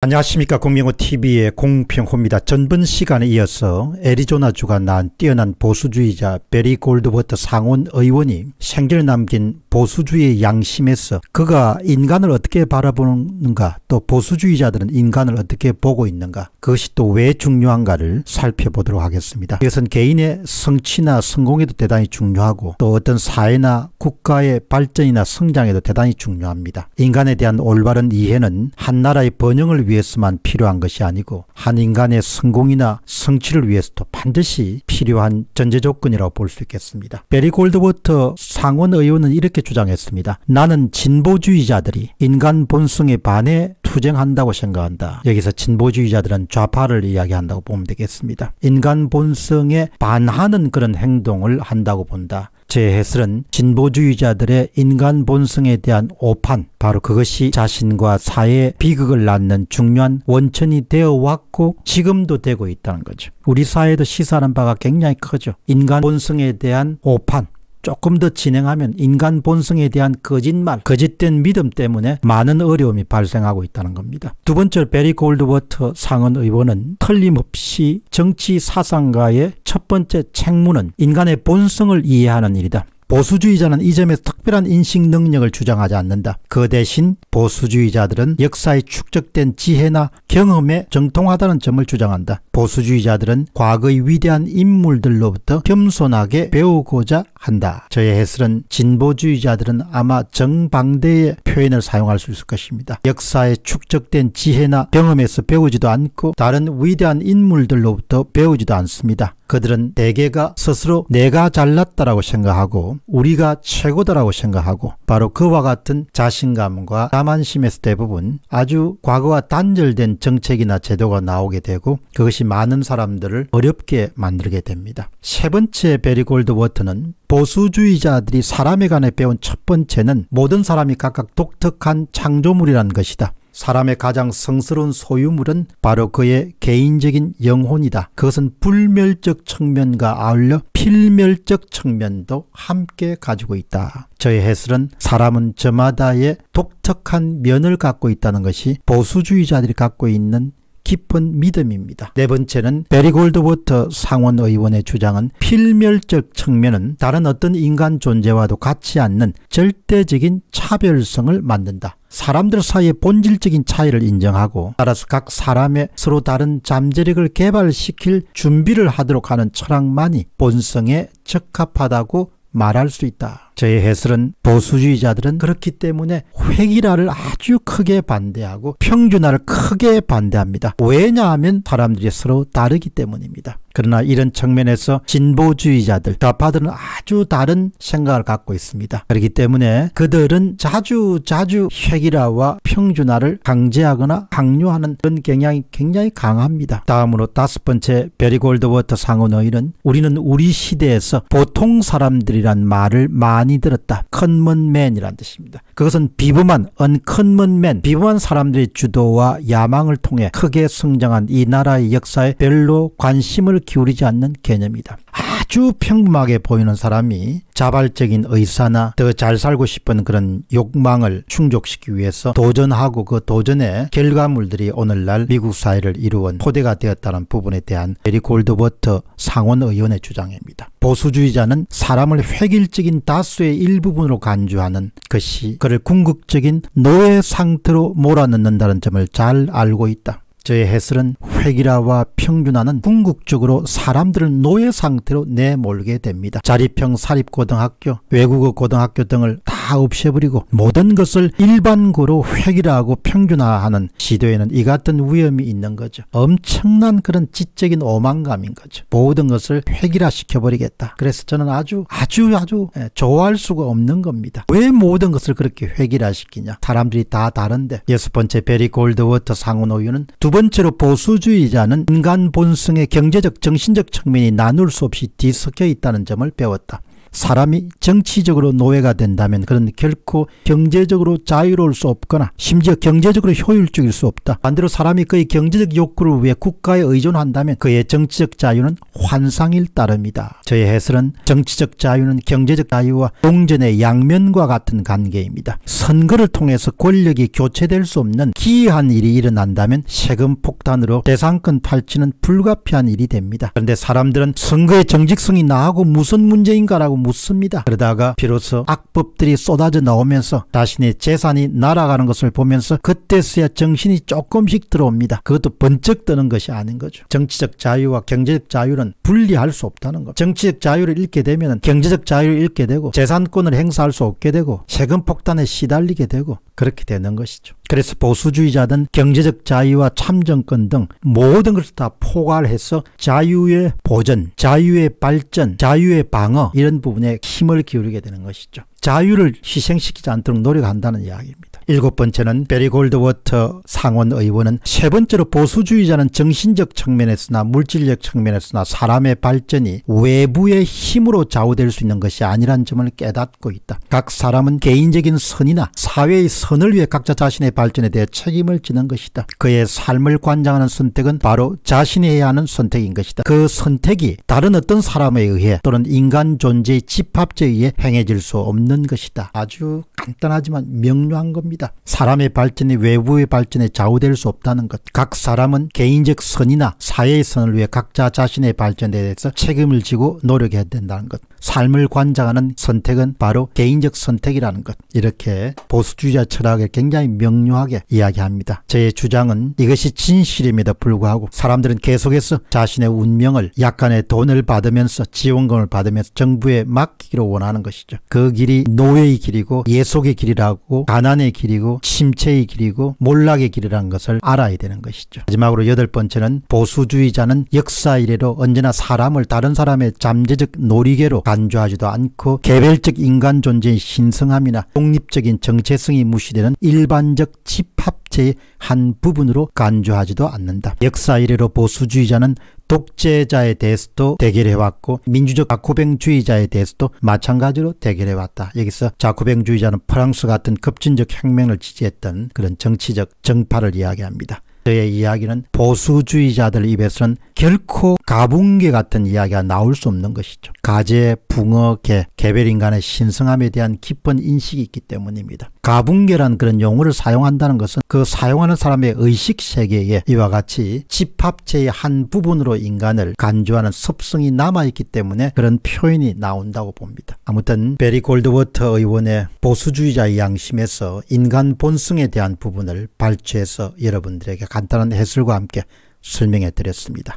안녕하십니까 공명호TV의 공평호입니다. 전번 시간에 이어서 애리조나주가 난 뛰어난 보수주의자 베리 골드버터 상원 의원이 생전에 남긴 보수주의의 양심에서 그가 인간을 어떻게 바라보는가 또 보수주의자들은 인간을 어떻게 보고 있는가 그것이 또 왜 중요한가를 살펴보도록 하겠습니다. 이것은 개인의 성취나 성공에도 대단히 중요하고 또 어떤 사회나 국가의 발전이나 성장에도 대단히 중요합니다. 인간에 대한 올바른 이해는 한 나라의 번영을 위해서만 필요한 것이 아니고 한 인간의 성공이나 성취를 위해서도 반드시 필요한 전제 조건이라고 볼 수 있겠습니다. 베리 골드워터 상원 의원은 이렇게 주장했습니다. 나는 진보주의자들이 인간 본성에 반해 투쟁한다고 생각한다. 여기서 진보주의자들은 좌파를 이야기한다고 보면 되겠습니다. 인간 본성에 반하는 그런 행동을 한다고 본다. 제 해설은 진보주의자들의 인간 본성에 대한 오판, 바로 그것이 자신과 사회의 비극을 낳는 중요한 원천이 되어 왔고 지금도 되고 있다는 거죠. 우리 사회도 시사하는 바가 굉장히 크죠. 인간 본성에 대한 오판, 조금 더 진행하면 인간 본성에 대한 거짓말, 거짓된 믿음 때문에 많은 어려움이 발생하고 있다는 겁니다. 두 번째 베리 골드워터 상원 의원은 틀림없이 정치 사상가의 첫 번째 책무는 인간의 본성을 이해하는 일이다. 보수주의자는 이 점에 서 특별한 인식 능력을 주장하지 않는다. 그 대신 보수주의자들은 역사에 축적된 지혜나 경험에 정통하다는 점을 주장한다. 보수주의자들은 과거의 위대한 인물들로부터 겸손하게 배우고자 한다. 저의 해설은 진보주의자들은 아마 정방대의 표현을 사용할 수 있을 것입니다. 역사에 축적된 지혜나 경험에서 배우지도 않고 다른 위대한 인물들로부터 배우지도 않습니다. 그들은 대개가 스스로 내가 잘났다라고 생각하고 우리가 최고다라고 생각하고 바로 그와 같은 자신감과 남 하나만 심했서 대부분 아주 과거와 단절된 정책이나 제도가 나오게 되고 그것이 많은 사람들을 어렵게 만들게 됩니다. 세 번째 베리 골드워터는 보수주의자들이 사람에 관해 배운 첫 번째는 모든 사람이 각각 독특한 창조물이라는 것이다. 사람의 가장 성스러운 소유물은 바로 그의 개인적인 영혼이다. 그것은 불멸적 측면과 아울러 필멸적 측면도 함께 가지고 있다. 저의 해설은 사람은 저마다의 독특한 면을 갖고 있다는 것이 보수주의자들이 갖고 있는 깊은 믿음입니다. 네 번째는 베리 골드워터 상원 의원의 주장은 필멸적 측면은 다른 어떤 인간 존재와도 같지 않는 절대적인 차별성을 만든다. 사람들 사이의 본질적인 차이를 인정하고 따라서 각 사람의 서로 다른 잠재력을 개발시킬 준비를 하도록 하는 철학만이 본성에 적합하다고 말할 수 있다. 저의 해설은 보수주의자들은 그렇기 때문에 획일화를 아주 크게 반대하고 평준화를 크게 반대합니다. 왜냐하면 사람들이 서로 다르기 때문입니다. 그러나 이런 측면에서 진보주의자들, 좌파들은 아주 다른 생각을 갖고 있습니다. 그렇기 때문에 그들은 자주 자주 획일화와 평준화를 강제하거나 강요하는 그런 경향이 굉장히 강합니다. 다음으로 다섯 번째 베리 골드워터 상호 의희는 우리는 우리 시대에서 보통 사람들이란 말을 많이 많이 들었다. 커먼 맨이란 뜻입니다. 그것은 비범한 언컨먼 맨, 비범한 사람들의 주도와 야망을 통해 크게 성장한 이 나라의 역사에 별로 관심을 기울이지 않는 개념이다. 아주 평범하게 보이는 사람이 자발적인 의사나 더 잘 살고 싶은 그런 욕망을 충족시키기 위해서 도전하고 그 도전의 결과물들이 오늘날 미국 사회를 이루어 포대가 되었다는 부분에 대한 에리 골드버터 상원 의원의 주장입니다. 보수주의자는 사람을 획일적인 다수의 일부분으로 간주하는 것이 그를 궁극적인 노예 상태로 몰아넣는다는 점을 잘 알고 있다. 저의 해설은 획일화와 평균화는 궁극적으로 사람들을 노예 상태로 내몰게 됩니다. 자립형 사립고등학교, 외국어 고등학교 등을 다다 없애버리고 모든 것을 일반고로 획일화하고 평준화하는 시도에는 이 같은 위험이 있는 거죠. 엄청난 그런 지적인 오만감인 거죠. 모든 것을 획일화시켜버리겠다. 그래서 저는 아주 아주 아주 예, 좋아할 수가 없는 겁니다. 왜 모든 것을 그렇게 획일화시키냐. 사람들이 다 다른데 여섯 번째 베리 골드워터 상원의유는두 번째로 보수주의자는 인간 본성의 경제적 정신적 측면이 나눌 수 없이 뒤섞여 있다는 점을 배웠다. 사람이 정치적으로 노예가 된다면 그런 결코 경제적으로 자유로울 수 없거나 심지어 경제적으로 효율적일 수 없다. 반대로 사람이 그의 경제적 욕구를 위해 국가에 의존한다면 그의 정치적 자유는 환상일 따름이다. 저의 해설은 정치적 자유는 경제적 자유와 동전의 양면과 같은 관계입니다. 선거를 통해서 권력이 교체될 수 없는 기이한 일이 일어난다면 세금 폭탄으로 대상권 탈취는 불가피한 일이 됩니다. 그런데 사람들은 선거의 정직성이 나하고 무슨 문제인가라고 묻습니다. 그러다가 비로소 악법들이 쏟아져 나오면서 자신의 재산이 날아가는 것을 보면서 그때서야 정신이 조금씩 들어옵니다. 그것도 번쩍 드는 것이 아닌 거죠. 정치적 자유와 경제적 자유는 분리할 수 없다는 겁니다. 정치적 자유를 잃게 되면 경제적 자유를 잃게 되고 재산권을 행사할 수 없게 되고 세금 폭탄에 시달리게 되고 그렇게 되는 것이죠. 그래서 보수주의자든 경제적 자유와 참정권 등 모든 것을 다 포괄해서 자유의 보전, 자유의 발전, 자유의 방어 이런 부분에 힘을 기울이게 되는 것이죠. 자유를 희생시키지 않도록 노력한다는 이야기입니다. 일곱 번째는 베리 골드워터 상원 의원은 세 번째로 보수주의자는 정신적 측면에서나 물질적 측면에서나 사람의 발전이 외부의 힘으로 좌우될 수 있는 것이 아니란 점을 깨닫고 있다. 각 사람은 개인적인 선이나 사회의 선을 위해 각자 자신의 발전에 대해 책임을 지는 것이다. 그의 삶을 관장하는 선택은 바로 자신이 해야 하는 선택인 것이다. 그 선택이 다른 어떤 사람에 의해 또는 인간 존재의 집합제에 의해 행해질 수 없는 것이다. 아주 간단하지만 명료한 겁니다. 없습니다. 사람의 발전이 외부의 발전에 좌우될 수 없다는 것. 각 사람은 개인적 선이나 사회의 선을 위해 각자 자신의 발전에 대해서 책임을 지고 노력해야 된다는 것. 삶을 관장하는 선택은 바로 개인적 선택이라는 것. 이렇게 보수주의자 철학을 굉장히 명료하게 이야기합니다. 저의 주장은 이것이 진실임에도 불구하고 사람들은 계속해서 자신의 운명을 약간의 돈을 받으면서 지원금을 받으면서 정부에 맡기기로 원하는 것이죠. 그 길이 노예의 길이고 예속의 길이라고 가난의 길이고 침체의 길이고 몰락의 길이라는 것을 알아야 되는 것이죠. 마지막으로 여덟 번째는 보수주의자는 역사 이래로 언제나 사람을 다른 사람의 잠재적 놀이개로 간주하지도 않고 개별적 인간 존재의 신성함이나 독립적인 정체성이 무시되는 일반적 집합체의 한 부분으로 간주하지도 않는다. 역사 이래로 보수주의자는 독재자에 대해서도 대결해왔고 민주적 자코뱅주의자에 대해서도 마찬가지로 대결해왔다. 여기서 자코뱅주의자는 프랑스 같은 급진적 혁명을 지지했던 그런 정치적 정파를 이야기합니다. 저의 이야기는 보수주의자들 입에서는 결코 가분개 같은 이야기가 나올 수 없는 것이죠. 가재, 붕어, 개, 개별 인간의 신성함에 대한 깊은 인식이 있기 때문입니다. 가분개란 그런 용어를 사용한다는 것은 그 사용하는 사람의 의식 세계에 이와 같이 집합체의 한 부분으로 인간을 간주하는 습성이 남아있기 때문에 그런 표현이 나온다고 봅니다. 아무튼 베리 골드워터 의원의 보수주의자의 양심에서 인간 본성에 대한 부분을 발췌해서 여러분들에게 간단한 해설과 함께 설명해 드렸습니다.